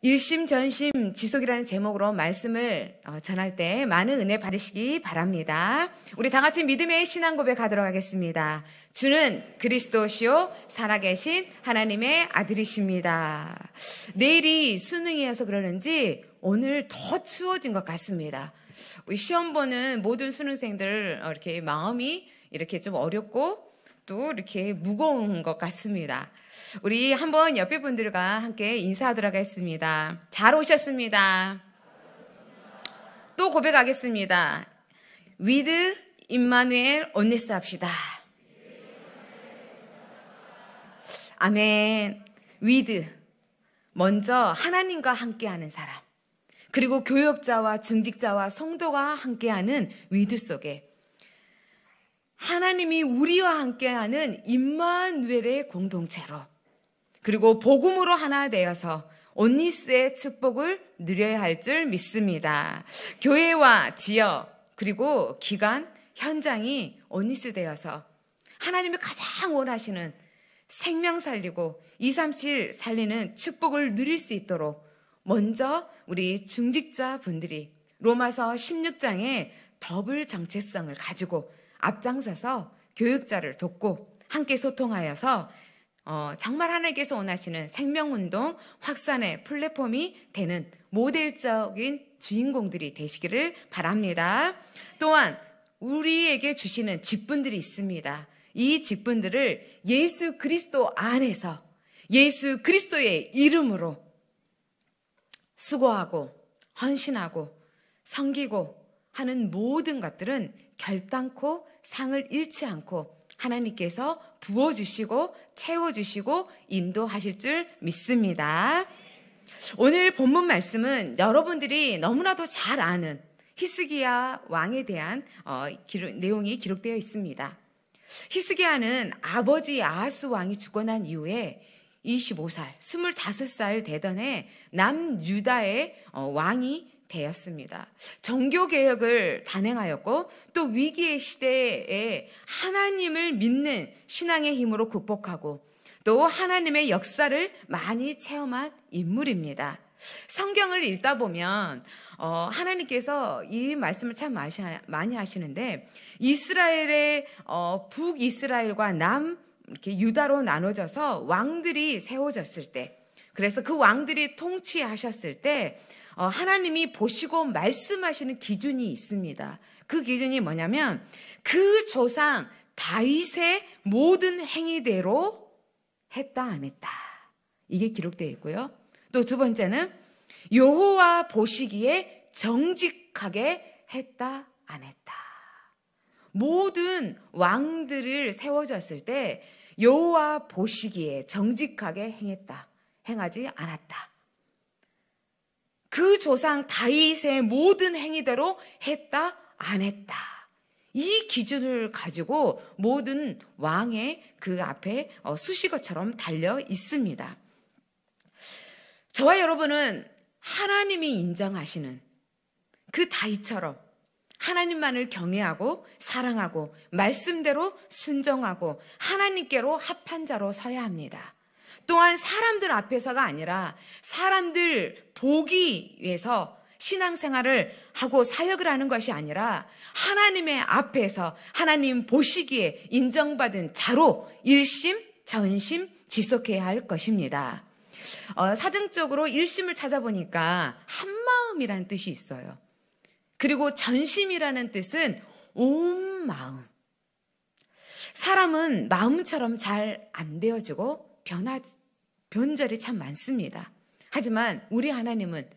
일심 전심 지속이라는 제목으로 말씀을 어, 전할 때 많은 은혜 받으시기 바랍니다. 우리 다 같이 믿음의 신앙 고백하도록 하겠습니다. 주는 그리스도시오 살아계신 하나님의 아들이십니다. 내일이 수능이어서 그러는지 오늘 더 추워진 것 같습니다. 시험 보는 모든 수능생들 어, 이렇게 마음이 이렇게 좀 어렵고 또 이렇게 무거운 것 같습니다. 우리 한번 옆에 분들과 함께 인사하도록 하겠습니다. 잘 오셨습니다. 또 고백하겠습니다. 위드 임마누엘 온니스 합시다. 아멘. 위드. 먼저 하나님과 함께하는 사람. 그리고 교역자와 증직자와 성도가 함께하는 위드 속에 하나님이 우리와 함께하는 임마누엘의 공동체로 그리고 복음으로 하나 되어서 온니스의 축복을 누려야 할 줄 믿습니다. 교회와 지역 그리고 기간 현장이 온니스 되어서 하나님이 가장 원하시는 생명 살리고 2, 3, 7 살리는 축복을 누릴 수 있도록 먼저 우리 중직자 분들이 로마서 16장의 더블 정체성을 가지고 앞장서서 교육자를 돕고 함께 소통하여서 어, 정말 하나님께서 원하시는 생명운동 확산의 플랫폼이 되는 모델적인 주인공들이 되시기를 바랍니다. 또한 우리에게 주시는 직분들이 있습니다. 이 직분들을 예수 그리스도 안에서 예수 그리스도의 이름으로 수고하고 헌신하고 섬기고 하는 모든 것들은 결단코 상을 잃지 않고 하나님께서 부어주시고 채워주시고 인도하실 줄 믿습니다. 오늘 본문 말씀은 여러분들이 너무나도 잘 아는 히스기야 왕에 대한 어, 기록, 내용이 기록되어 있습니다. 히스기야는 아버지 아하스 왕이 죽고 난 이후에 25살, 25살 되던 해 남유다의 어, 왕이 되었습니다. 정교 개혁을 단행하였고 또 위기의 시대에 하나님을 믿는 신앙의 힘으로 극복하고 또 하나님의 역사를 많이 체험한 인물입니다. 성경을 읽다 보면 어, 하나님께서 이 말씀을 참 많이 하시는데 이스라엘의 어, 북 이스라엘과 남 이렇게 유다로 나눠져서 왕들이 세워졌을 때 그래서 그 왕들이 통치하셨을 때 어, 하나님이 보시고 말씀하시는 기준이 있습니다. 그 기준이 뭐냐면 그 조상 다윗의 모든 행위대로 했다 안 했다. 이게 기록되어 있고요. 또 두 번째는 여호와 보시기에 정직하게 했다 안 했다. 모든 왕들을 세워졌을 때 여호와 보시기에 정직하게 행했다. 행하지 않았다. 그 조상 다윗의 모든 행위대로 했다 안 했다 이 기준을 가지고 모든 왕의 그 앞에 어, 수식어처럼 달려 있습니다. 저와 여러분은 하나님이 인정하시는 그 다이처럼 하나님만을 경외하고 사랑하고 말씀대로 순정하고 하나님께로 합한 자로 서야 합니다. 또한 사람들 앞에서가 아니라 사람들 보기 위해서 신앙생활을 하고 사역을 하는 것이 아니라 하나님의 앞에서 하나님 보시기에 인정받은 자로 일심, 전심 지속해야 할 것입니다. 어, 사등적으로 일심을 찾아보니까 한마음이라는 뜻이 있어요. 그리고 전심이라는 뜻은 온 마음. 사람은 마음처럼 잘 안 되어지고 변하, 지 변절이 참 많습니다. 하지만 우리 하나님은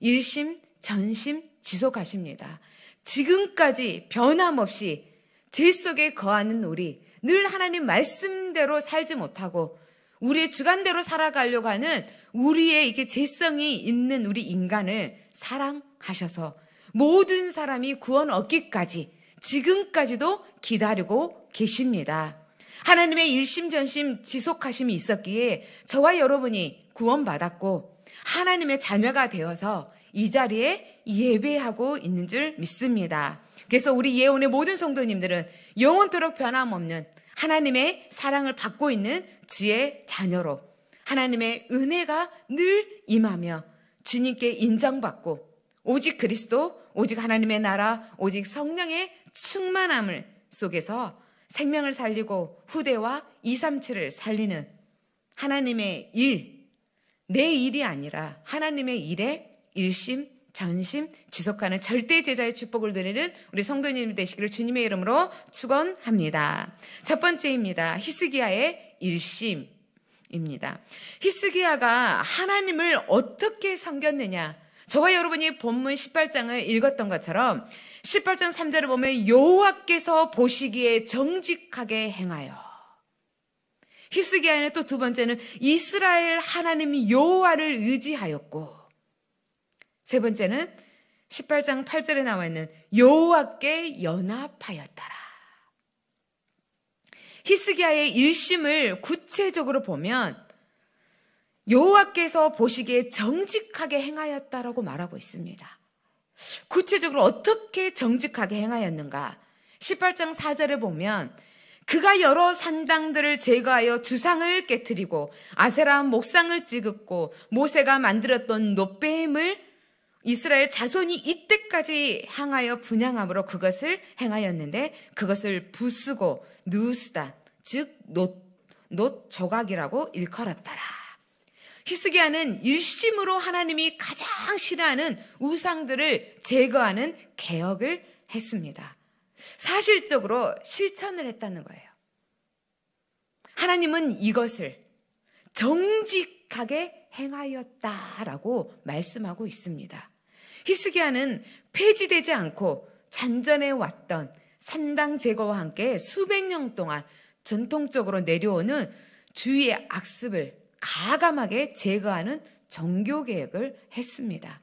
일심, 전심 지속하십니다. 지금까지 변함없이 죄 속에 거하는 우리 늘 하나님 말씀대로 살지 못하고 우리의 주관대로 살아가려고 하는 우리의 이게 죄성이 있는 우리 인간을 사랑하셔서 모든 사람이 구원 얻기까지 지금까지도 기다리고 계십니다. 하나님의 일심전심 지속하심이 있었기에 저와 여러분이 구원받았고 하나님의 자녀가 되어서 이 자리에 예배하고 있는 줄 믿습니다. 그래서 우리 예원의 모든 성도님들은 영원토록 변함없는 하나님의 사랑을 받고 있는 주의 자녀로 하나님의 은혜가 늘 임하며 주님께 인정받고 오직 그리스도, 오직 하나님의 나라, 오직 성령의 충만함을 속에서 생명을 살리고 후대와 237을 살리는 하나님의 일, 내 일이 아니라 하나님의 일에 일심, 전심, 지속하는 절대 제자의 축복을 드리는 우리 성도님 되시기를 주님의 이름으로 축원합니다. 첫 번째입니다. 히스기야의 일심입니다. 히스기야가 하나님을 어떻게 섬겼느냐? 저와 여러분이 본문 18장을 읽었던 것처럼 18장 3절을 보면 여호와께서 보시기에 정직하게 행하여 히스기야는또 두 번째는 이스라엘 하나님 여호와를 의지하였고 세 번째는 18장 8절에 나와 있는 여호와께 연합하였더라. 히스기야의 일심을 구체적으로 보면 여호와께서 보시기에 정직하게 행하였다라고 말하고 있습니다. 구체적으로 어떻게 정직하게 행하였는가? 18장 4절에 보면 그가 여러 산당들을 제거하여 주상을 깨뜨리고 아세람 목상을 찌긋고 모세가 만들었던 노뱀을 이스라엘 자손이 이때까지 향하여 분양함으로 그것을 행하였는데 그것을 부수고 누스다 즉 노, 노 조각이라고 일컬었더라. 히스기야는 일심으로 하나님이 가장 싫어하는 우상들을 제거하는 개혁을 했습니다. 사실적으로 실천을 했다는 거예요. 하나님은 이것을 정직하게 행하였다라고 말씀하고 있습니다. 히스기야는 폐지되지 않고 잔전해 왔던 산당 제거와 함께 수백 년 동안 전통적으로 내려오는 주위의 악습을 가감하게 제거하는 정교개혁을 했습니다.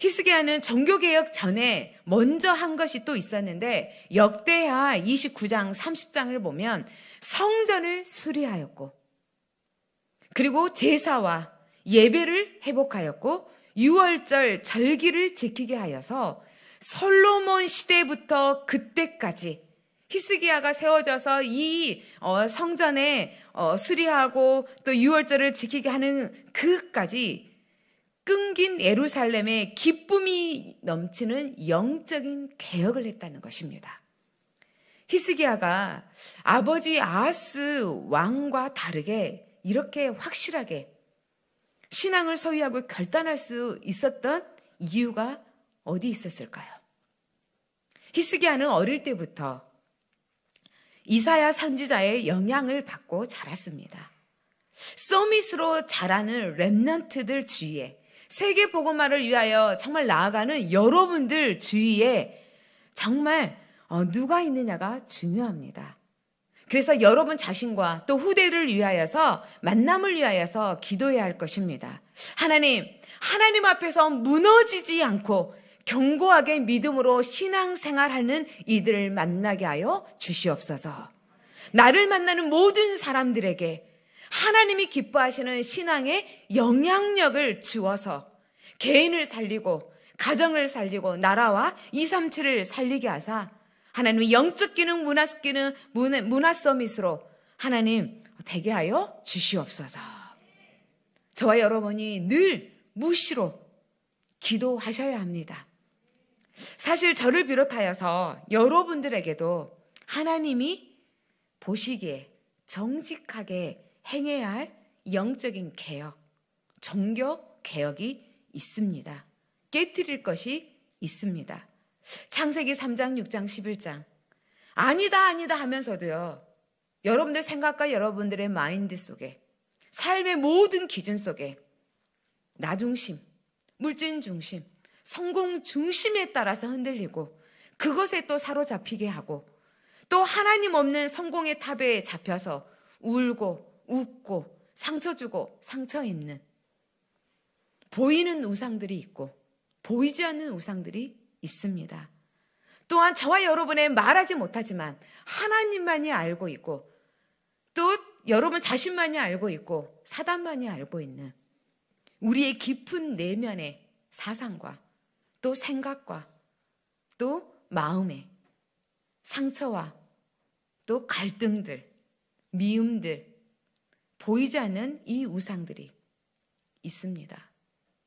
히스기야는 정교개혁 전에 먼저 한 것이 또 있었는데 역대하 29장 30장을 보면 성전을 수리하였고 그리고 제사와 예배를 회복하였고 유월절 절기를 지키게 하여서 솔로몬 시대부터 그때까지 히스기야가 세워져서 이 어, 성전에 어, 수리하고 또 유월절을 지키게 하는 그까지 끊긴 예루살렘의 기쁨이 넘치는 영적인 개혁을 했다는 것입니다. 히스기야가 아버지 아스 왕과 다르게 이렇게 확실하게 신앙을 소유하고 결단할 수 있었던 이유가 어디 있었을까요? 히스기야는 어릴 때부터 이사야 선지자의 영향을 받고 자랐습니다. 서밋으로 자라는 랩넌트들 주위에 세계 보고마를 위하여 정말 나아가는 여러분들 주위에 정말 어, 누가 있느냐가 중요합니다. 그래서 여러분 자신과 또 후대를 위하여서 만남을 위하여서 기도해야 할 것입니다. 하나님, 하나님 앞에서 무너지지 않고 견고하게 믿음으로 신앙생활하는 이들을 만나게 하여 주시옵소서. 나를 만나는 모든 사람들에게 하나님이 기뻐하시는 신앙의 영향력을 주어서 개인을 살리고 가정을 살리고 나라와 237을 살리게 하사 하나님의 영적 기능 문화 기능 문화, 문화 서밋으로 하나님 대게 하여 주시옵소서. 저와 여러분이 늘 무시로 기도하셔야 합니다. 사실 저를 비롯하여서 여러분들에게도 하나님이 보시기에 정직하게 행해야 할 영적인 개혁, 종교 개혁이 있습니다. 깨뜨릴 것이 있습니다. 창세기 3장, 6장, 11장. 아니다, 아니다 하면서도요. 여러분들 생각과 여러분들의 마인드 속에 삶의 모든 기준 속에 나 중심, 물질 중심, 성공 중심에 따라서 흔들리고 그것에 또 사로잡히게 하고 또 하나님 없는 성공의 탑에 잡혀서 울고 웃고 상처 주고 상처 입는 보이는 우상들이 있고 보이지 않는 우상들이 있습니다. 또한 저와 여러분의 말하지 못하지만 하나님만이 알고 있고 또 여러분 자신만이 알고 있고 사단만이 알고 있는 우리의 깊은 내면의 사상과 또 생각과 또 마음의 상처와 또 갈등들, 미움들, 보이지 않는 이 우상들이 있습니다.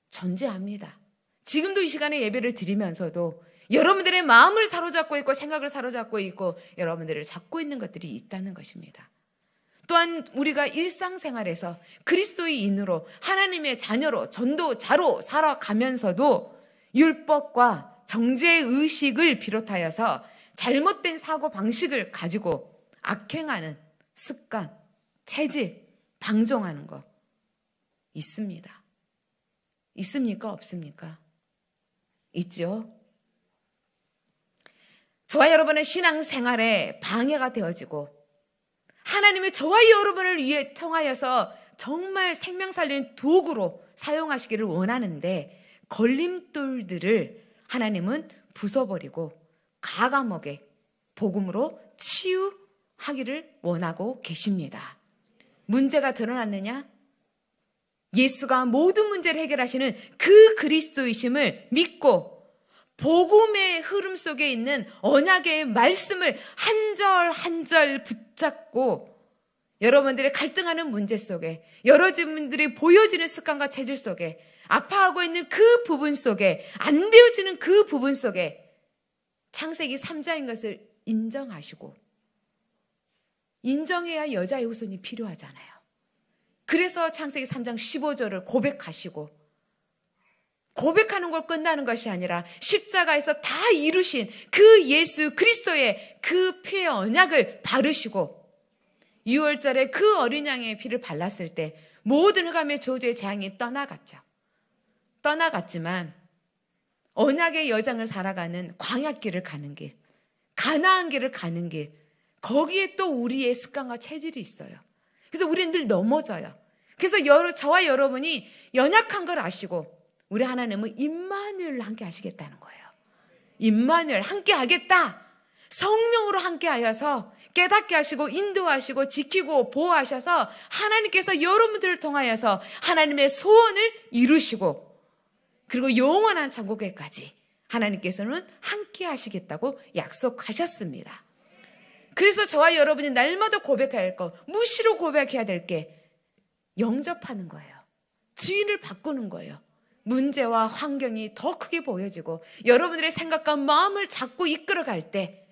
존재합니다. 지금도 이 시간에 예배를 드리면서도 여러분들의 마음을 사로잡고 있고 생각을 사로잡고 있고 여러분들을 잡고 있는 것들이 있다는 것입니다. 또한 우리가 일상생활에서 그리스도의 인으로 하나님의 자녀로 전도자로 살아가면서도 율법과 정죄 의식을 비롯하여서 잘못된 사고 방식을 가지고 악행하는 습관, 체질, 방종하는 것 있습니다. 있습니까? 없습니까? 있죠. 저와 여러분의 신앙 생활에 방해가 되어지고 하나님이 저와 여러분을 위해 통하여서 정말 생명 살리는 도구로 사용하시기를 원하는데 걸림돌들을 하나님은 부숴버리고 가감하게 복음으로 치유하기를 원하고 계십니다. 문제가 드러났느냐? 예수가 모든 문제를 해결하시는 그 그리스도이심을 믿고 복음의 흐름 속에 있는 언약의 말씀을 한절 한절 붙잡고 여러분들의 갈등하는 문제 속에 여러분들이 보여지는 습관과 체질 속에 아파하고 있는 그 부분 속에 안 되어지는 그 부분 속에 창세기 3자인 것을 인정하시고 인정해야 여자의 후손이 필요하잖아요. 그래서 창세기 3장 15절을 고백하시고 고백하는 걸 끝나는 것이 아니라 십자가에서 다 이루신 그 예수 그리스도의 그 피의 언약을 바르시고 6월절에 그 어린 양의 피를 발랐을 때 모든 흑암의 저주의 재앙이 떠나갔죠. 떠나갔지만 언약의 여정을 살아가는 광약길을 가는 길, 가나안 길을 가는 길, 거기에 또 우리의 습관과 체질이 있어요. 그래서 우리는 늘 넘어져요. 그래서 여러, 저와 여러분이 연약한 걸 아시고 우리 하나님은 임마누엘 함께 하시겠다는 거예요. 임마누엘 함께 하겠다. 성령으로 함께 하여서 깨닫게 하시고 인도하시고 지키고 보호하셔서 하나님께서 여러분들을 통하여서 하나님의 소원을 이루시고 그리고 영원한 천국에까지 하나님께서는 함께 하시겠다고 약속하셨습니다. 그래서 저와 여러분이 날마다 고백해야 할 것, 무시로 고백해야 될 게 영접하는 거예요. 주인을 바꾸는 거예요. 문제와 환경이 더 크게 보여지고 여러분들의 생각과 마음을 잡고 이끌어갈 때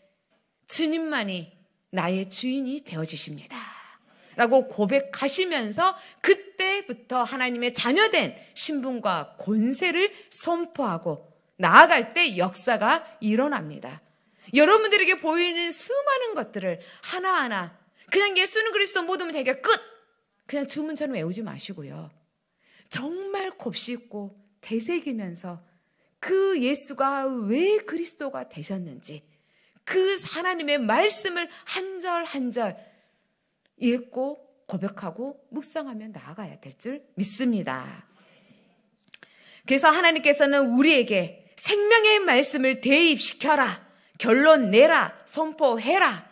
주님만이 나의 주인이 되어지십니다. 라고 고백하시면서 그때부터 하나님의 자녀된 신분과 권세를 선포하고 나아갈 때 역사가 일어납니다. 여러분들에게 보이는 수많은 것들을 하나하나 그냥 예수는 그리스도 모두면 대결 끝! 그냥 주문처럼 외우지 마시고요. 정말 곱씹고 되새기면서 그 예수가 왜 그리스도가 되셨는지 그 하나님의 말씀을 한 절 한절 읽고 고백하고 묵상하며 나아가야 될 줄 믿습니다. 그래서 하나님께서는 우리에게 생명의 말씀을 대입시켜라. 결론 내라. 선포해라.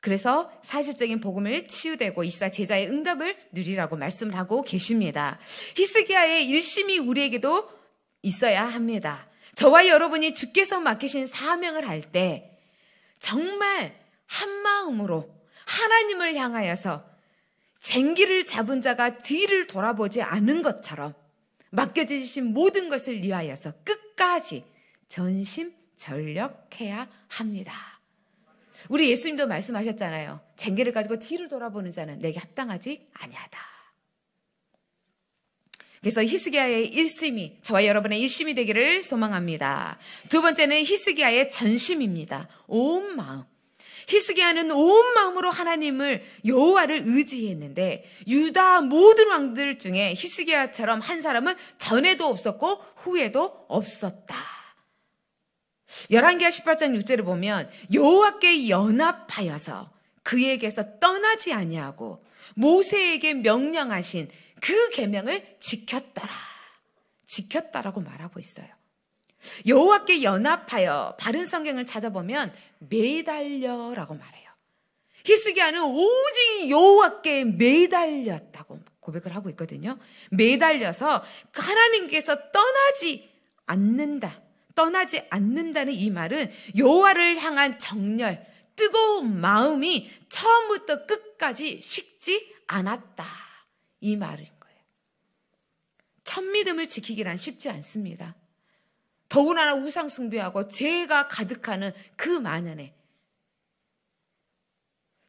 그래서 사실적인 복음을 치유되고 이사 제자의 응답을 누리라고 말씀을 하고 계십니다. 히스기야의 일심이 우리에게도 있어야 합니다. 저와 여러분이 주께서 맡기신 사명을 할 때 정말 한 마음으로 하나님을 향하여서 쟁기를 잡은 자가 뒤를 돌아보지 않은 것처럼 맡겨주신 모든 것을 위하여서 끝까지 전심 전력해야 합니다. 우리 예수님도 말씀하셨잖아요. 쟁기를 가지고 뒤를 돌아보는 자는 내게 합당하지 아니하다. 그래서 히스기야의 일심이 저와 여러분의 일심이 되기를 소망합니다. 두 번째는 히스기야의 전심입니다. 온 마음. 히스기야는 온 마음으로 하나님을 여호와를 의지했는데 유다 모든 왕들 중에 히스기야처럼 한 사람은 전에도 없었고 후에도 없었다. 열왕기하 18장 6절을 보면 여호와께 연합하여서 그에게서 떠나지 아니하고 모세에게 명령하신 그 계명을 지켰더라. 지켰다라고 말하고 있어요. 여호와께 연합하여 바른 성경을 찾아보면 매달려라고 말해요. 히스기야는 오직 여호와께 매달렸다고 고백을 하고 있거든요. 매달려서 하나님께서 떠나지 않는다. 떠나지 않는다는 이 말은 여호와를 향한 정렬 뜨거운 마음이 처음부터 끝까지 식지 않았다. 이 말인 거예요. 첫 믿음을 지키기란 쉽지 않습니다. 더구나 우상 숭배하고 죄가 가득하는 그 만연에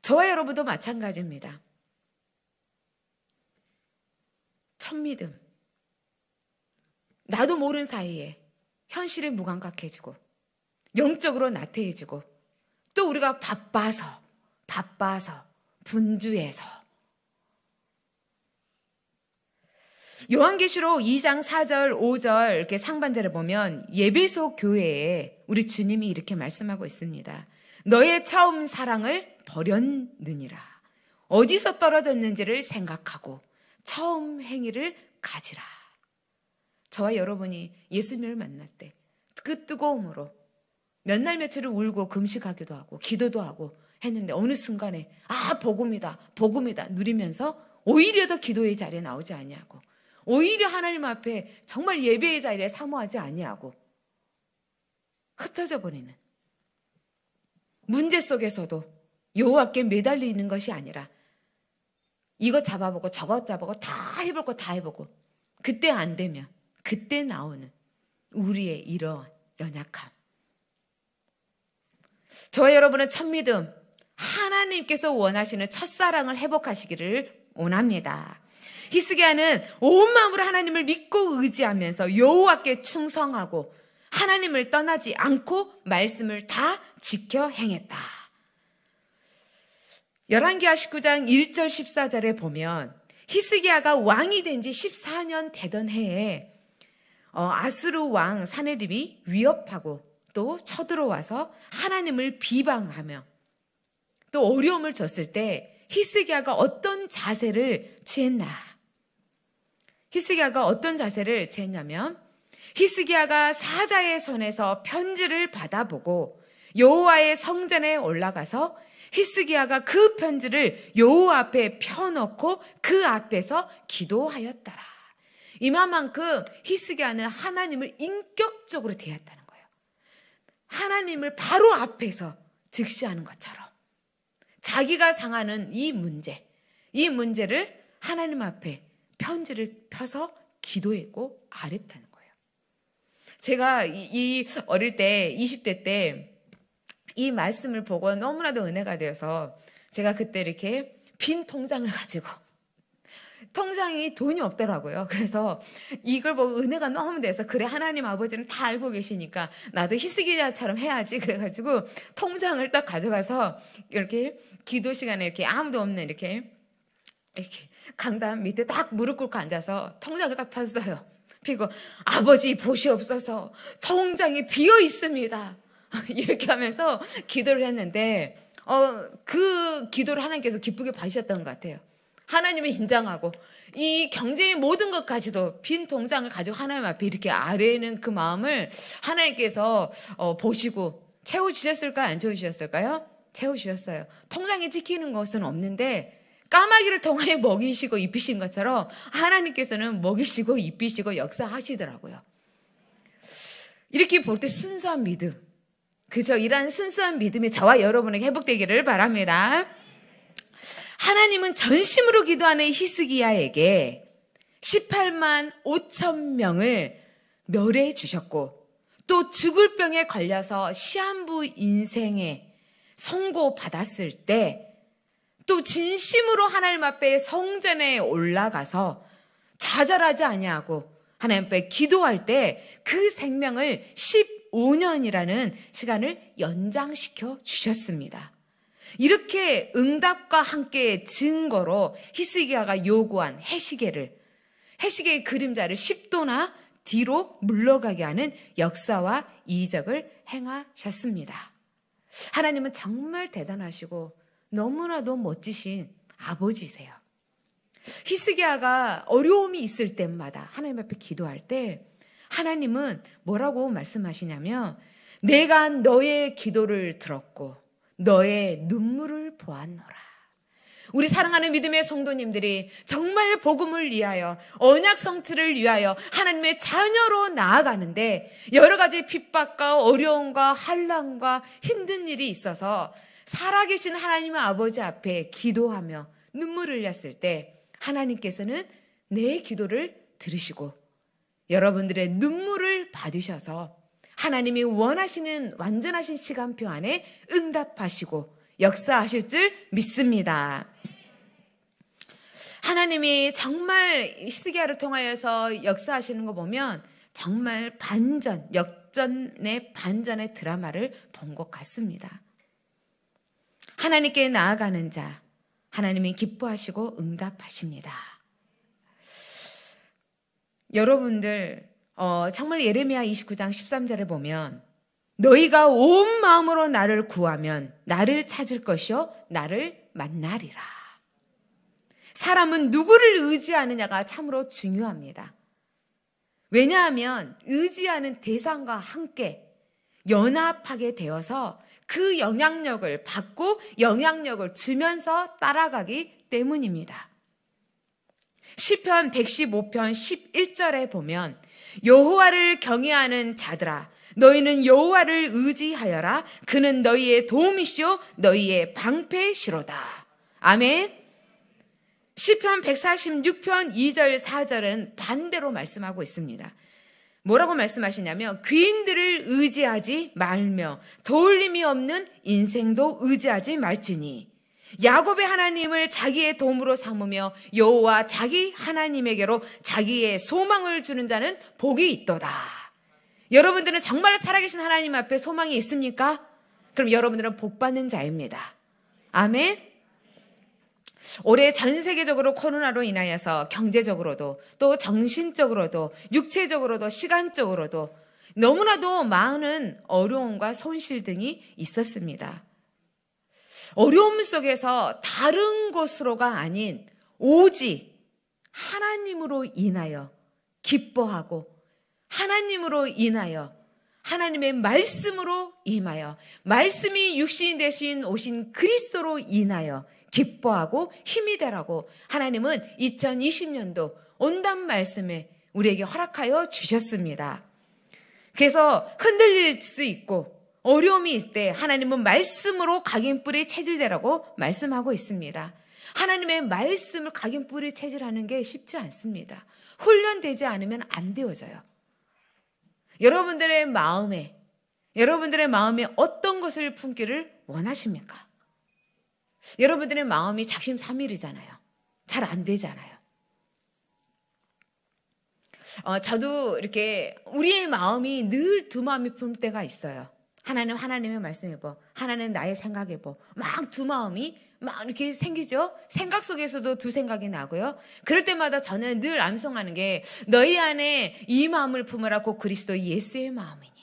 저와 여러분도 마찬가지입니다. 첫 믿음. 나도 모르는 사이에 현실에 무감각해지고 영적으로 나태해지고 또 우리가 바빠서 바빠서 분주해서 요한계시록 2장 4절, 5절 이렇게 상반절을 보면 예배소 교회에 우리 주님이 이렇게 말씀하고 있습니다. 너의 처음 사랑을 버렸느니라. 어디서 떨어졌는지를 생각하고 처음 행위를 가지라. 저와 여러분이 예수님을 만날 때그 뜨거움으로 몇 날 며칠을 울고 금식하기도 하고 기도도 하고 했는데 어느 순간에 아 복음이다 복음이다 누리면서 오히려 더 기도의 자리에 나오지 아니하고 오히려 하나님 앞에 정말 예배의 자리에 사모하지 아니하고 흩어져 버리는 문제 속에서도 여호와께 매달리는 것이 아니라 이거 잡아보고 저거 잡아보고 다해보고다 해보고 그때 안 되면 그때 나오는 우리의 이런 연약함. 저 여러분은 첫 믿음 하나님께서 원하시는 첫사랑을 회복하시기를 원합니다. 히스기야는 온 마음으로 하나님을 믿고 의지하면서 여호와께 충성하고 하나님을 떠나지 않고 말씀을 다 지켜 행했다. 1 1기하 19장 1절 14절에 보면 히스기야가 왕이 된 지 14년 되던 해에 어, 아스루 왕사내립이 위협하고 또 쳐들어와서 하나님을 비방하며 또 어려움을 줬을 때 히스기야가 어떤 자세를 취했나 히스기야가 어떤 자세를 취했냐면 히스기야가 사자의 손에서 편지를 받아보고 여호와의 성전에 올라가서 히스기야가 그 편지를 여호와 앞에 펴놓고 그 앞에서 기도하였더라. 이만큼 히스기야는 하나님을 인격적으로 대했다는 거예요. 하나님을 바로 앞에서 즉시하는 것처럼 자기가 상하는 이 문제, 이 문제를 하나님 앞에 편지를 펴서 기도했고 아랬다는 거예요. 제가 이, 이 어릴 때 20대 때 이 말씀을 보고 너무나도 은혜가 되어서 제가 그때 이렇게 빈 통장을 가지고 통장이 돈이 없더라고요. 그래서 이걸 보고 은혜가 너무 돼서 그래 하나님 아버지는 다 알고 계시니까 나도 희스기자처럼 해야지 그래가지고 통장을 딱 가져가서 이렇게 기도 시간에 이렇게 아무도 없는 이렇게 이렇게 강단 밑에 딱 무릎 꿇고 앉아서 통장을 딱 폈어요. 피고 아버지 보시옵소서 통장이 비어 있습니다. 이렇게 하면서 기도를 했는데 어, 그 기도를 하나님께서 기쁘게 봐주셨던 것 같아요. 하나님을 인정하고 이 경제의 모든 것까지도 빈 통장을 가지고 하나님 앞에 이렇게 아래는그 마음을 하나님께서 어, 보시고 채워주셨을까요? 안채워셨을까요채워셨어요 통장에 찍히는 것은 없는데 까마귀를 통하여 먹이시고 입히신 것처럼 하나님께서는 먹이시고 입히시고 역사하시더라고요. 이렇게 볼 때 순수한 믿음. 그죠? 이러한 순수한 믿음이 저와 여러분에게 회복되기를 바랍니다. 하나님은 전심으로 기도하는 히스기야에게 18만 5천 명을 멸해 주셨고 또 죽을 병에 걸려서 시한부 인생에 선고받았을 때또 진심으로 하나님 앞에 성전에 올라가서 좌절하지 아니하고 하나님 앞에 기도할 때 그 생명을 15년이라는 시간을 연장시켜 주셨습니다. 이렇게 응답과 함께 증거로 히스기야가 요구한 해시계를 해시계의 그림자를 10도나 뒤로 물러가게 하는 역사와 이적을 행하셨습니다. 하나님은 정말 대단하시고 너무나도 멋지신 아버지세요. 히스기야가 어려움이 있을 때마다 하나님 앞에 기도할 때 하나님은 뭐라고 말씀하시냐면 내가 너의 기도를 들었고 너의 눈물을 보았노라. 우리 사랑하는 믿음의 성도님들이 정말 복음을 위하여 언약 성취를 위하여 하나님의 자녀로 나아가는데 여러 가지 핍박과 어려움과 한란과 힘든 일이 있어서 살아계신 하나님 아버지 앞에 기도하며 눈물을 흘렸을 때 하나님께서는 내 기도를 들으시고 여러분들의 눈물을 받으셔서 하나님이 원하시는 완전하신 시간표 안에 응답하시고 역사하실 줄 믿습니다. 하나님이 정말 시스기야를 통하여서 역사하시는 거 보면 정말 반전, 역전의 반전의 드라마를 본 것 같습니다. 하나님께 나아가는 자, 하나님이 기뻐하시고 응답하십니다. 여러분들, 어, 정말 예레미야 29장 13절에 보면 너희가 온 마음으로 나를 구하면 나를 찾을 것이요 나를 만나리라. 사람은 누구를 의지하느냐가 참으로 중요합니다. 왜냐하면 의지하는 대상과 함께 연합하게 되어서 그 영향력을 받고 영향력을 주면서 따라가기 때문입니다. 시편 115편 11절에 보면 여호와를 경외하는 자들아 너희는 여호와를 의지하여라 그는 너희의 도움이시요 너희의 방패시로다. 아멘. 시편 146편 2절 4절은 반대로 말씀하고 있습니다. 뭐라고 말씀하시냐면 귀인들을 의지하지 말며 도울림이 없는 인생도 의지하지 말지니 야곱의 하나님을 자기의 도움으로 삼으며 여호와 자기 하나님에게로 자기의 소망을 주는 자는 복이 있도다. 여러분들은 정말 살아계신 하나님 앞에 소망이 있습니까? 그럼 여러분들은 복받는 자입니다. 아멘. 올해 전 세계적으로 코로나로 인하여서 경제적으로도 또 정신적으로도 육체적으로도 시간적으로도 너무나도 많은 어려움과 손실 등이 있었습니다. 어려움 속에서 다른 곳으로가 아닌 오직 하나님으로 인하여 기뻐하고 하나님으로 인하여 하나님의 말씀으로 임하여 말씀이 육신이 되신 오신 그리스도로 인하여 기뻐하고 힘이 되라고 하나님은 2020년도 온단 말씀에 우리에게 허락하여 주셨습니다. 그래서 흔들릴 수 있고 어려움이 있때 하나님은 말씀으로 각인뿌리 체질되라고 말씀하고 있습니다. 하나님의 말씀을 각인뿌리 체질하는 게 쉽지 않습니다. 훈련되지 않으면 안 되어져요. 여러분들의 마음에 여러분들의 마음에 어떤 것을 품기를 원하십니까? 여러분들의 마음이 작심삼일이잖아요. 잘 안 되잖아요. 어, 저도 이렇게 우리의 마음이 늘 두 마음이 품 때가 있어요. 하나는 하나님의 말씀이고 하나는 나의 생각이고 막두 마음이 막 이렇게 생기죠. 생각 속에서도 두 생각이 나고요. 그럴 때마다 저는 늘 암송하는 게 너희 안에 이 마음을 품으라고 그리스도 예수의 마음이니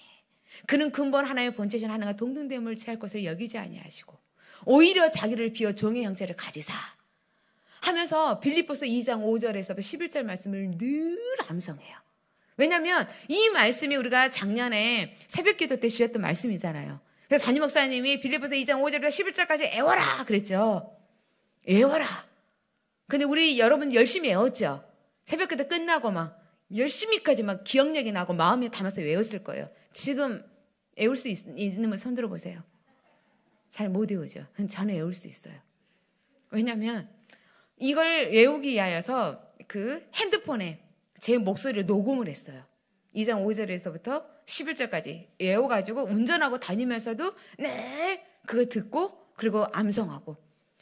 그는 근본 하나의 본체신 하나가 동등됨을 취할 것을 여기지 아니하시고 오히려 자기를 비워 종의 형체를 가지사 하면서 빌립보서 2장 5절에서 11절 말씀을 늘 암송해요. 왜냐하면 이 말씀이 우리가 작년에 새벽기도 때 주셨던 말씀이잖아요. 그래서 담임 목사님이 빌립보서 2장 5절에서 11절까지 애워라 그랬죠. 애워라. 근데 우리 여러분 열심히 애웠죠. 새벽기도 끝나고 막 열심히까지 막 기억력이 나고 마음이 담아서 외웠을 거예요. 지금 애울 수 있, 있는 분 손들어 보세요. 잘못 외우죠. 저는 외울 수 있어요. 왜냐면 이걸 외우기 위하여서 그 핸드폰에 제 목소리를 녹음을 했어요. 2장 5절에서부터 11절까지 외워가지고 운전하고 다니면서도 네 그걸 듣고 그리고 암송하고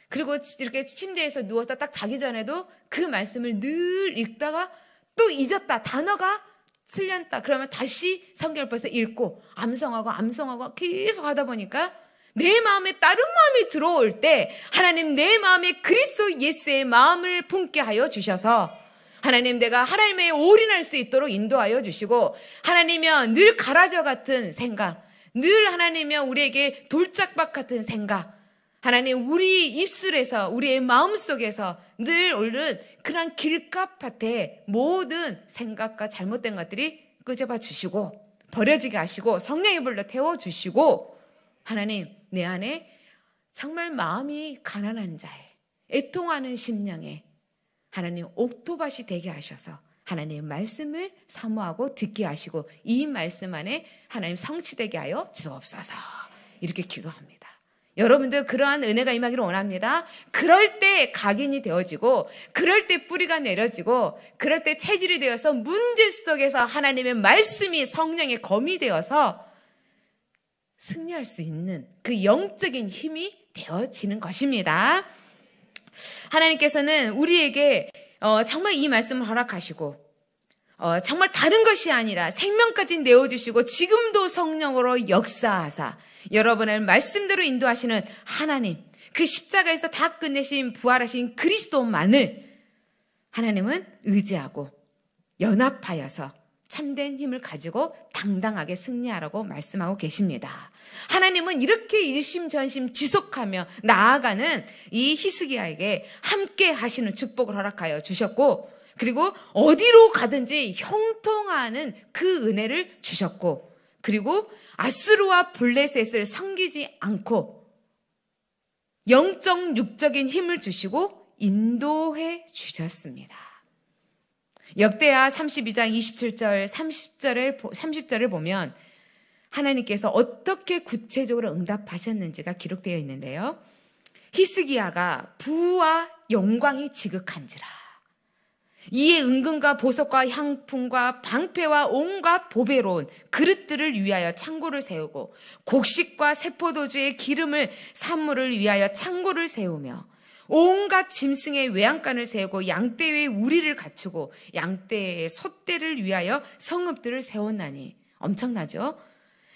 그리고 이렇게 침대에서 누워서 딱 자기 전에도 그 말씀을 늘 읽다가 또 잊었다 단어가 틀렸다 그러면 다시 성경을 벌써 읽고 암송하고 암송하고 계속 하다 보니까 내 마음에 다른 마음이 들어올 때 하나님 내 마음에 그리스도 예수의 마음을 품게 하여 주셔서 하나님 내가 하나님의 올인할 수 있도록 인도하여 주시고 하나님이여 늘 가라져 같은 생각 늘 하나님이여 우리에게 돌짝박 같은 생각 하나님 우리 입술에서 우리의 마음속에서 늘 오른 그런 길값한에 모든 생각과 잘못된 것들이 끄집어 주시고 버려지게 하시고 성령의 불로 태워 주시고 하나님, 내 안에 정말 마음이 가난한 자에 애통하는 심령에 하나님 옥토밭이 되게 하셔서 하나님의 말씀을 사모하고 듣게 하시고 이 말씀 안에 하나님 성취되게 하여 주옵소서 이렇게 기도합니다. 여러분들 그러한 은혜가 임하기를 원합니다. 그럴 때 각인이 되어지고, 그럴 때 뿌리가 내려지고, 그럴 때 체질이 되어서 문제 속에서 하나님의 말씀이 성령의 검이 되어서 승리할 수 있는 그 영적인 힘이 되어지는 것입니다. 하나님께서는 우리에게 어, 정말 이 말씀을 허락하시고 어, 정말 다른 것이 아니라 생명까지 내어주시고 지금도 성령으로 역사하사 여러분을 말씀대로 인도하시는 하나님 그 십자가에서 다 끝내신 부활하신 그리스도만을 하나님은 의지하고 연합하여서 참된 힘을 가지고 당당하게 승리하라고 말씀하고 계십니다. 하나님은 이렇게 일심전심 지속하며 나아가는 이 히스기야에게 함께 하시는 축복을 허락하여 주셨고 그리고 어디로 가든지 형통하는 그 은혜를 주셨고 그리고 아스루와 블레셋을 섬기지 않고 영적 육적인 힘을 주시고 인도해 주셨습니다. 역대하 32장 27절 30절을 30절을 보면 하나님께서 어떻게 구체적으로 응답하셨는지가 기록되어 있는데요. 히스기야가 부와 영광이 지극한지라 이에 은근과 보석과 향품과 방패와 온갖 보배로운 그릇들을 위하여 창고를 세우고 곡식과 세포도주의 기름을 산물을 위하여 창고를 세우며 온갖 짐승의 외양간을 세우고 양떼의 우리를 갖추고 양떼의 소떼를 위하여 성읍들을 세웠나니 엄청나죠?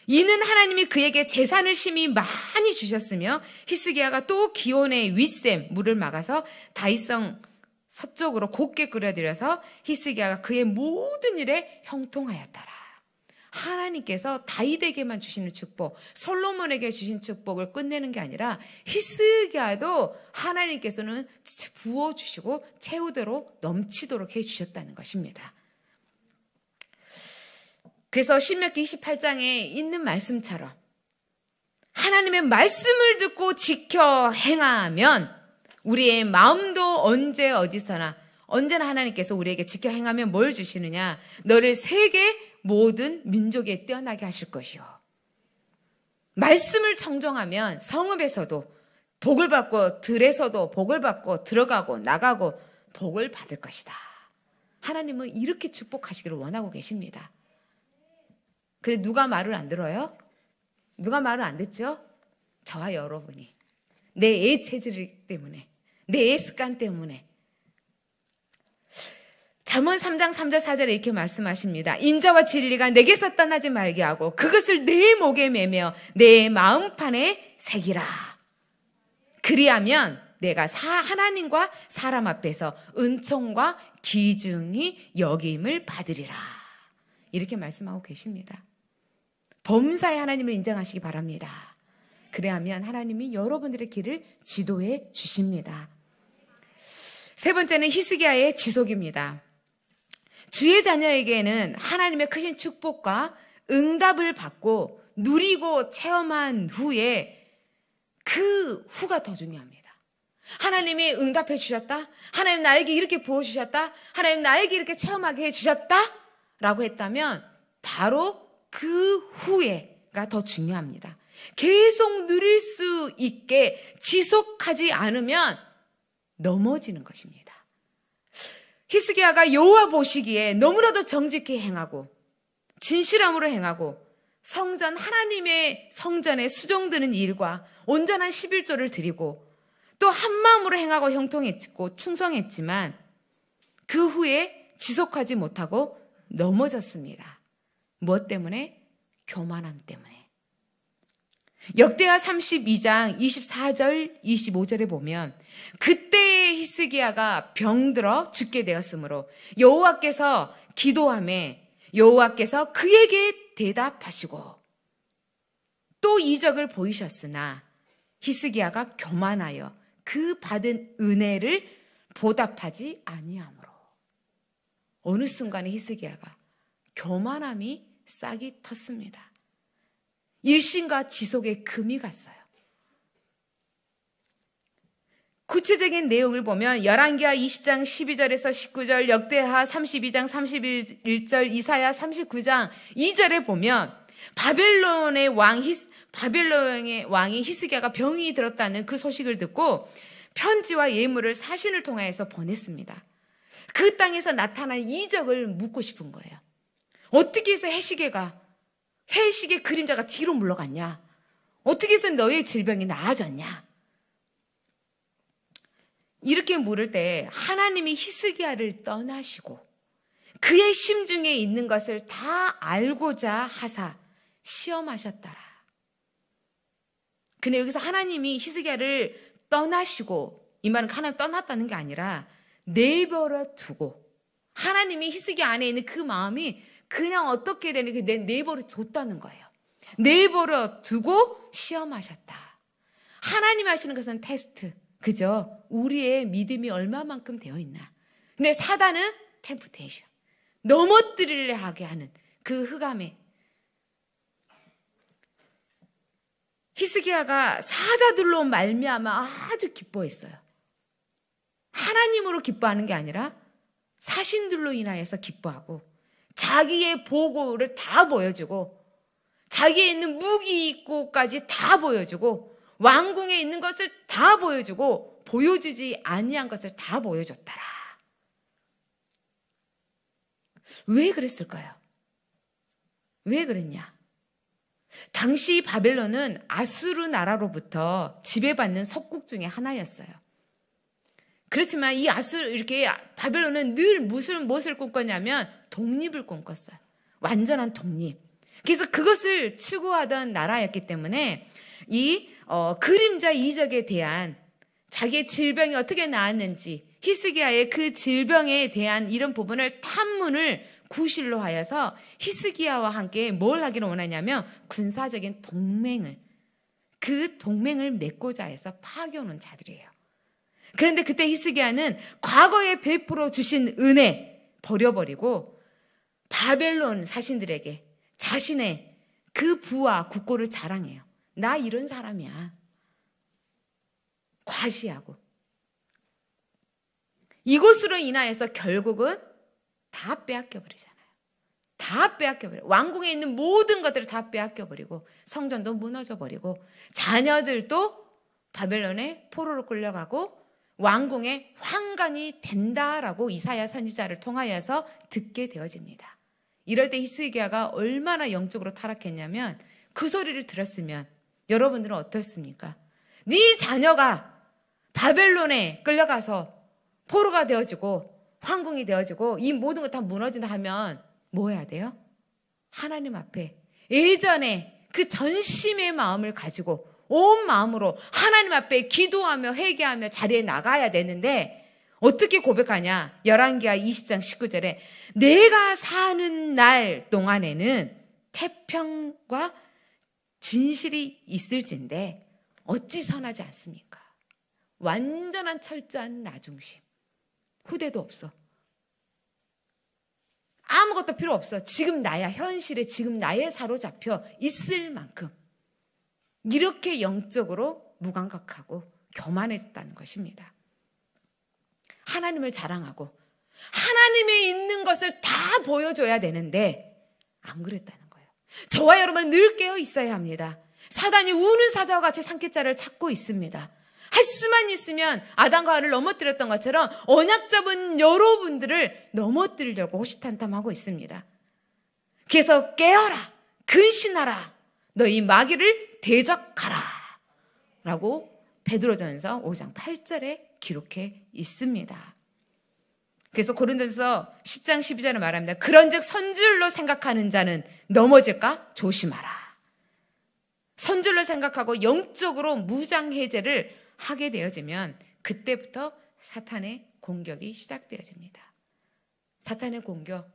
이는 하나님이 그에게 재산을 심히 많이 주셨으며 히스기야가 또 기온의 윗샘 물을 막아서 다이성 서쪽으로 곱게 끌어들여서 히스기야가 그의 모든 일에 형통하였더라. 하나님께서 다윗에게만 주시는 축복, 솔로몬에게 주신 축복을 끝내는 게 아니라 히스기야도 하나님께서는 부어 주시고 채우도록 넘치도록 해 주셨다는 것입니다. 그래서 신명기 28장에 있는 말씀처럼 하나님의 말씀을 듣고 지켜 행하면 우리의 마음도 언제 어디서나 언제나 하나님께서 우리에게 지켜 행하면 뭘 주시느냐? 너를 세계 모든 민족에 뛰어나게 하실 것이요. 말씀을 청정하면 성읍에서도 복을 받고 들에서도 복을 받고 들어가고 나가고 복을 받을 것이다. 하나님은 이렇게 축복하시기를 원하고 계십니다. 근데 누가 말을 안 들어요? 누가 말을 안 듣죠? 저와 여러분이. 내 애 체질 때문에, 내애 습관 때문에, 잠언 3장 3절 4절에 이렇게 말씀하십니다. 인자와 진리가 내게서 떠나지 말게 하고 그것을 내 목에 매며 내 마음판에 새기라. 그리하면 내가 사, 하나님과 사람 앞에서 은총과 기중이 여김을 받으리라. 이렇게 말씀하고 계십니다. 범사에 하나님을 인정하시기 바랍니다. 그래야면 하나님이 여러분들의 길을 지도해 주십니다. 세 번째는 히스기야의 지속입니다. 주의 자녀에게는 하나님의 크신 축복과 응답을 받고 누리고 체험한 후에 그 후가 더 중요합니다. 하나님이 응답해 주셨다. 하나님 나에게 이렇게 보여 주셨다. 하나님 나에게 이렇게 체험하게 해 주셨다. 라고 했다면 바로 그 후에가 더 중요합니다. 계속 누릴 수 있게 지속하지 않으면 넘어지는 것입니다. 히스기야가 여호와 보시기에 너무나도 정직히 행하고 진실함으로 행하고 성전 하나님의 성전에 수종드는 일과 온전한 11조를 드리고 또 한마음으로 행하고 형통했고 충성했지만 그 후에 지속하지 못하고 넘어졌습니다. 무엇 때문에? 교만함 때문에. 역대하 32장 24절 25절에 보면 그때 히스기야가 병들어 죽게 되었으므로 여호와께서 기도함에 여호와께서 그에게 대답하시고 또 이적을 보이셨으나 히스기야가 교만하여 그 받은 은혜를 보답하지 아니하므로 어느 순간에 히스기야가 교만함이 싹이 텄습니다. 일신과 지속의 금이 갔어요. 구체적인 내용을 보면 열왕기하 20장 12절에서 19절, 역대하 32장 31절, 이사야 39장 2절에 보면 바벨론의 왕 히스, 바벨론의 왕이 히스기야가 병이 들었다는 그 소식을 듣고 편지와 예물을 사신을 통하여서 보냈습니다. 그 땅에서 나타난 이적을 묻고 싶은 거예요. 어떻게 해서 해시계가 회식의 그림자가 뒤로 물러갔냐? 어떻게 해서 너의 질병이 나아졌냐? 이렇게 물을 때 하나님이 히스기야를 떠나시고 그의 심중에 있는 것을 다 알고자 하사 시험하셨더라. 근데 여기서 하나님이 히스기야를 떠나시고 이 말은 하나님 떠났다는 게 아니라 내버려 두고 하나님이 히스기야 안에 있는 그 마음이 그냥 어떻게 되는 내 네이버를 뒀다는 거예요. 네이버를 두고 시험하셨다. 하나님 하시는 것은 테스트. 그죠? 우리의 믿음이 얼마만큼 되어 있나. 근데 사단은 템프테이션. 넘어뜨리려 하게 하는 그 흑암에 히스기야가 사자들로 말미암아 아주 기뻐했어요. 하나님으로 기뻐하는 게 아니라 사신들로 인하여서 기뻐하고 자기의 보고를 다 보여주고 자기에 있는 무기 있고까지 다 보여주고 왕궁에 있는 것을 다 보여주고 보여주지 아니한 것을 다 보여줬더라. 왜 그랬을까요? 왜 그랬냐? 당시 바벨론은 아수르 나라로부터 지배받는 석국 중의 하나였어요. 그렇지만 이 아수르 이렇게 바벨론은 늘 무슨 무엇을 꿈꿨냐면 독립을 꿈꿨어요. 완전한 독립. 그래서 그것을 추구하던 나라였기 때문에 이 어, 그림자 이적에 대한 자기의 질병이 어떻게 나왔는지 히스기야의 그 질병에 대한 이런 부분을 탐문을 구실로 하여서 히스기야와 함께 뭘 하기를 원하냐면 군사적인 동맹을 그 동맹을 맺고자 해서 파견온 자들이에요. 그런데 그때 히스기야는 과거에 베풀어 주신 은혜 버려버리고 바벨론 사신들에게 자신의 그 부와 국고를 자랑해요. 나 이런 사람이야. 과시하고. 이곳으로 인하여서 결국은 다 빼앗겨버리잖아요. 다 빼앗겨버려. 요 왕궁에 있는 모든 것들을 다 빼앗겨버리고, 성전도 무너져버리고, 자녀들도 바벨론에 포로로 끌려가고, 왕궁의 황관이 된다라고 이사야 선지자를 통하여서 듣게 되어집니다. 이럴 때 히스기야가 얼마나 영적으로 타락했냐면 그 소리를 들었으면 여러분들은 어떻습니까? 네 자녀가 바벨론에 끌려가서 포로가 되어지고 황궁이 되어지고 이 모든 것 다 무너진다 하면 뭐 해야 돼요? 하나님 앞에 예전에 그 전심의 마음을 가지고 온 마음으로 하나님 앞에 기도하며 회개하며 자리에 나가야 되는데 어떻게 고백하냐? 열1기하 20장 19절에 내가 사는 날 동안에는 태평과 진실이 있을진데 어찌 선하지 않습니까? 완전한 철저한 나중심. 후대도 없어. 아무것도 필요 없어. 지금 나야 현실에 지금 나의 사로잡혀 있을 만큼 이렇게 영적으로 무감각하고 교만했다는 것입니다. 하나님을 자랑하고 하나님의 있는 것을 다 보여줘야 되는데 안 그랬다는 거예요. 저와 여러분은 늘 깨어 있어야 합니다. 사단이 우는 사자와 같이 상쾌자를 찾고 있습니다. 할 수만 있으면 아담과 하를 넘어뜨렸던 것처럼 언약 잡은 여러분들을 넘어뜨리려고 호시탄탐하고 있습니다. 그래서 깨어라, 근신하라, 너희 마귀를 대적하라. 라고 베드로전서 5장 8절에 기록해 있습니다. 그래서 고린도서 10장 12절에 말합니다. 그런즉 선줄로 생각하는 자는 넘어질까 조심하라. 선줄로 생각하고 영적으로 무장 해제를 하게 되어지면 그때부터 사탄의 공격이 시작되어집니다. 사탄의 공격,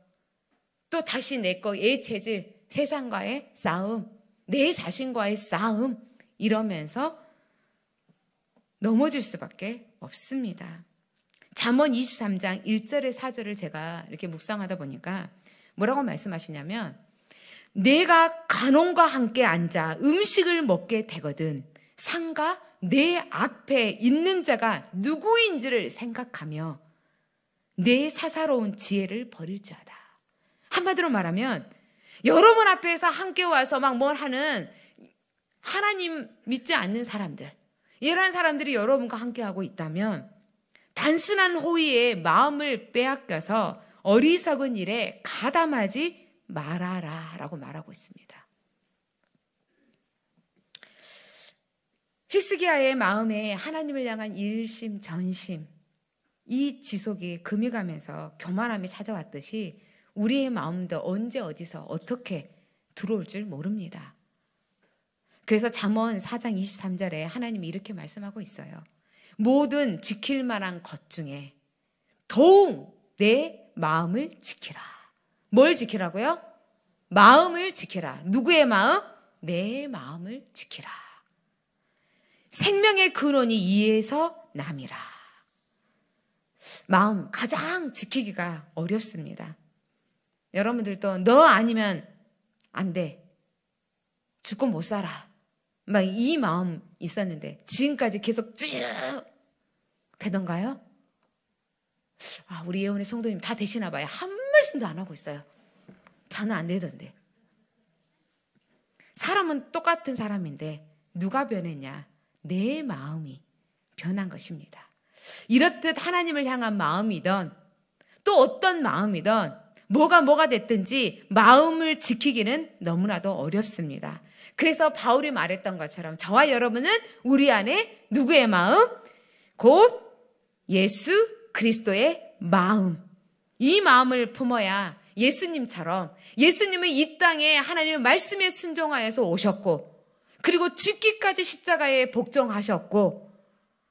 또 다시 내 거, 애 체질, 세상과의 싸움, 내 자신과의 싸움 이러면서 넘어질 수밖에 없습니다. 잠언 23장 1절의 4절을 제가 이렇게 묵상하다 보니까 뭐라고 말씀하시냐면 내가 간원과 함께 앉아 음식을 먹게 되거든 상가 내 앞에 있는 자가 누구인지를 생각하며 내 사사로운 지혜를 버릴지다 한마디로 말하면 여러분 앞에서 함께 와서 막 뭘 하는 하나님 믿지 않는 사람들, 이러한 사람들이 여러분과 함께하고 있다면 단순한 호의에 마음을 빼앗겨서 어리석은 일에 가담하지 말아라 라고 말하고 있습니다. 히스기야의 마음에 하나님을 향한 일심 전심 이 지속이 금이 가면서 교만함이 찾아왔듯이 우리의 마음도 언제 어디서 어떻게 들어올 줄 모릅니다. 그래서 잠언 4장 23절에 하나님이 이렇게 말씀하고 있어요. 모든 지킬 만한 것 중에 더욱 내 마음을 지키라. 뭘 지키라고요? 마음을 지키라. 누구의 마음? 내 마음을 지키라. 생명의 근원이 이에서 남이라. 마음 가장 지키기가 어렵습니다. 여러분들도 너 아니면 안 돼. 죽고 못 살아. 막 이 마음 있었는데 지금까지 계속 쭉 되던가요? 아, 우리 예원의 성도님 다 되시나 봐요. 한 말씀도 안 하고 있어요. 저는 안 되던데. 사람은 똑같은 사람인데 누가 변했냐? 내 마음이 변한 것입니다. 이렇듯 하나님을 향한 마음이던 또 어떤 마음이던 뭐가 뭐가 됐든지 마음을 지키기는 너무나도 어렵습니다. 그래서 바울이 말했던 것처럼 저와 여러분은 우리 안에 누구의 마음? 곧 예수 그리스도의 마음. 이 마음을 품어야 예수님처럼 예수님은 이 땅에 하나님의 말씀에 순종하여서 오셨고 그리고 죽기까지 십자가에 복종하셨고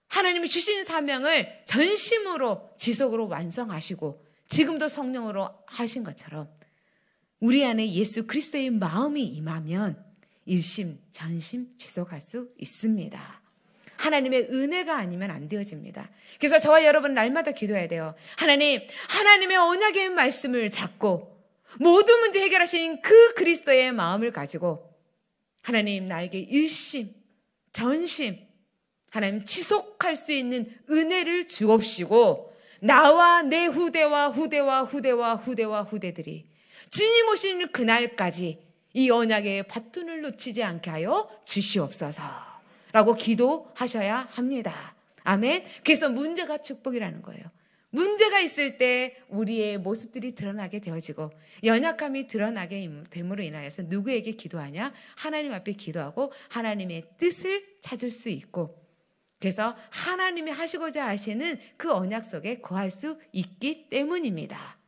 하나님이 주신 사명을 전심으로 지속으로 완성하시고 지금도 성령으로 하신 것처럼 우리 안에 예수 그리스도의 마음이 임하면 일심 전심 지속할 수 있습니다. 하나님의 은혜가 아니면 안 되어집니다. 그래서 저와 여러분 날마다 기도해야 돼요. 하나님, 하나님의 언약의 말씀을 잡고 모든 문제 해결하신 그 그리스도의 마음을 가지고 하나님 나에게 일심, 전심, 하나님 지속할 수 있는 은혜를 주옵시고 나와 내 후대와 후대와 후대와 후대와 후대들이 주님 오신 그날까지 이 언약의 바톤을 놓치지 않게 하여 주시옵소서. 라고 기도하셔야 합니다. 아멘. 그래서 문제가 축복이라는 거예요. 문제가 있을 때 우리의 모습들이 드러나게 되어지고 연약함이 드러나게 됨으로 인하여서 누구에게 기도하냐? 하나님 앞에 기도하고 하나님의 뜻을 찾을 수 있고 그래서 하나님이 하시고자 하시는 그 언약 속에 거할 수 있기 때문입니다.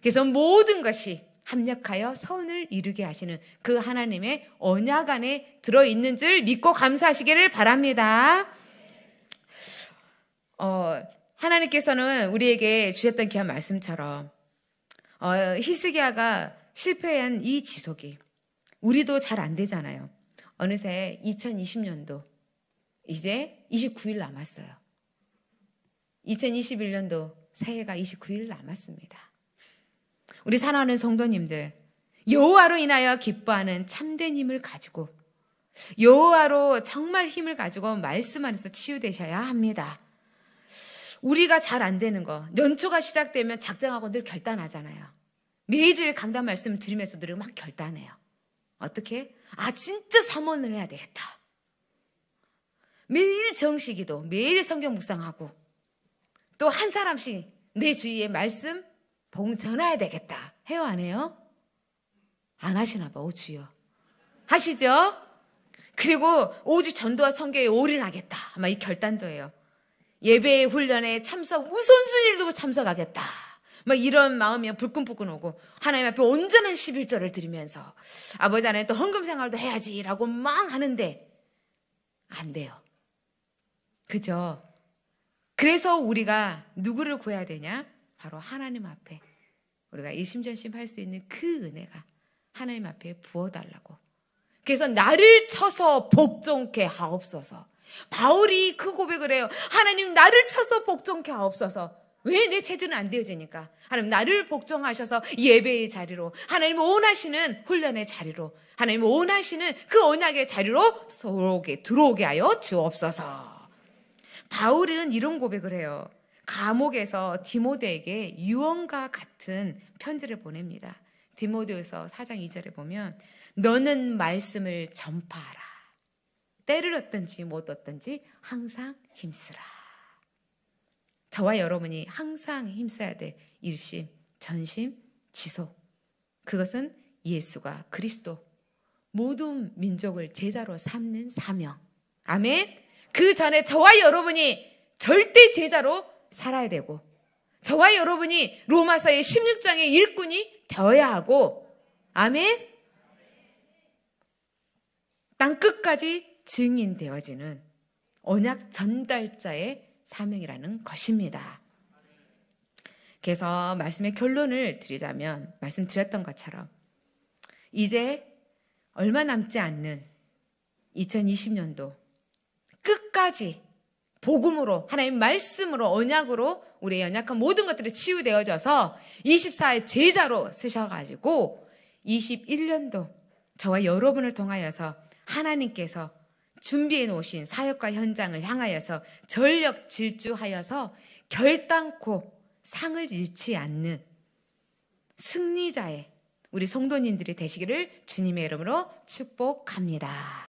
그래서 모든 것이 합력하여 선을 이루게 하시는 그 하나님의 언약 안에 들어있는 줄 믿고 감사하시기를 바랍니다. 어, 하나님께서는 우리에게 주셨던 귀한 말씀처럼 어, 히스기야가 실패한 이 지속이 우리도 잘 안 되잖아요. 어느새 2020년도 이제 29일 남았어요. 2021년도 새해가 29일 남았습니다. 우리 사랑하는 성도님들, 여호와로 인하여 기뻐하는 참된 힘을 가지고 여호와로 정말 힘을 가지고 말씀 안에서 치유되셔야 합니다. 우리가 잘 안 되는 거, 연초가 시작되면 작정하고 늘 결단하잖아요. 매일 강단 말씀 들으면서 늘막 결단해요. 어떻게? 아, 진짜 사모을 해야 되겠다. 매일 정식기도 매일 성경 묵상하고 또 한 사람씩 내 주위에 말씀 봉전해야 되겠다. 해요, 안 해요? 안 하시나 봐, 오주요. 하시죠? 그리고 오직 전도와 성교에 올인하겠다. 아마 이 결단도 해요. 예배의 훈련에 참석, 우선순위를 두고 참석하겠다. 막 이런 마음이 불끈불끈 오고 하나님 앞에 온전한 11절을 드리면서 아버지 안에 또 헌금 생활도 해야지라고 막 하는데 안 돼요. 그죠? 그래서 우리가 누구를 구해야 되냐? 바로 하나님 앞에 우리가 일심전심할 수 있는 그 은혜가 하나님 앞에 부어달라고. 그래서 나를 쳐서 복종케 하옵소서. 바울이 그 고백을 해요. 하나님 나를 쳐서 복종케 하옵소서. 왜 내 체질은 안 되어지니까? 하나님 나를 복종하셔서 예배의 자리로, 하나님 원하시는 훈련의 자리로, 하나님 원하시는 그 언약의 자리로 서로 들어오게 하여 주옵소서. 바울은 이런 고백을 해요. 감옥에서 디모데에게 유언과 같은 편지를 보냅니다. 디모데후서 4장 2절에 보면 너는 말씀을 전파하라. 때를 얻든지 못 얻든지 항상 힘쓰라. 저와 여러분이 항상 힘써야 될 일심, 전심, 지속. 그것은 예수가 그리스도 모든 민족을 제자로 삼는 사명. 아멘. 그 전에 저와 여러분이 절대 제자로 살아야 되고 저와 여러분이 로마서의 16장의 일꾼이 되어야 하고 아멘 땅 끝까지 증인되어지는 언약 전달자의 사명이라는 것입니다. 그래서 말씀의 결론을 드리자면 말씀드렸던 것처럼 이제 얼마 남지 않는 2020년도 끝까지 복음으로 하나님 말씀으로 언약으로 우리의 연약한 모든 것들이 치유되어져서 24의 제자로 쓰셔가지고 21년도 저와 여러분을 통하여서 하나님께서 준비해 놓으신 사역과 현장을 향하여서 전력 질주하여서 결단코 상을 잃지 않는 승리자의 우리 성도님들이 되시기를 주님의 이름으로 축복합니다.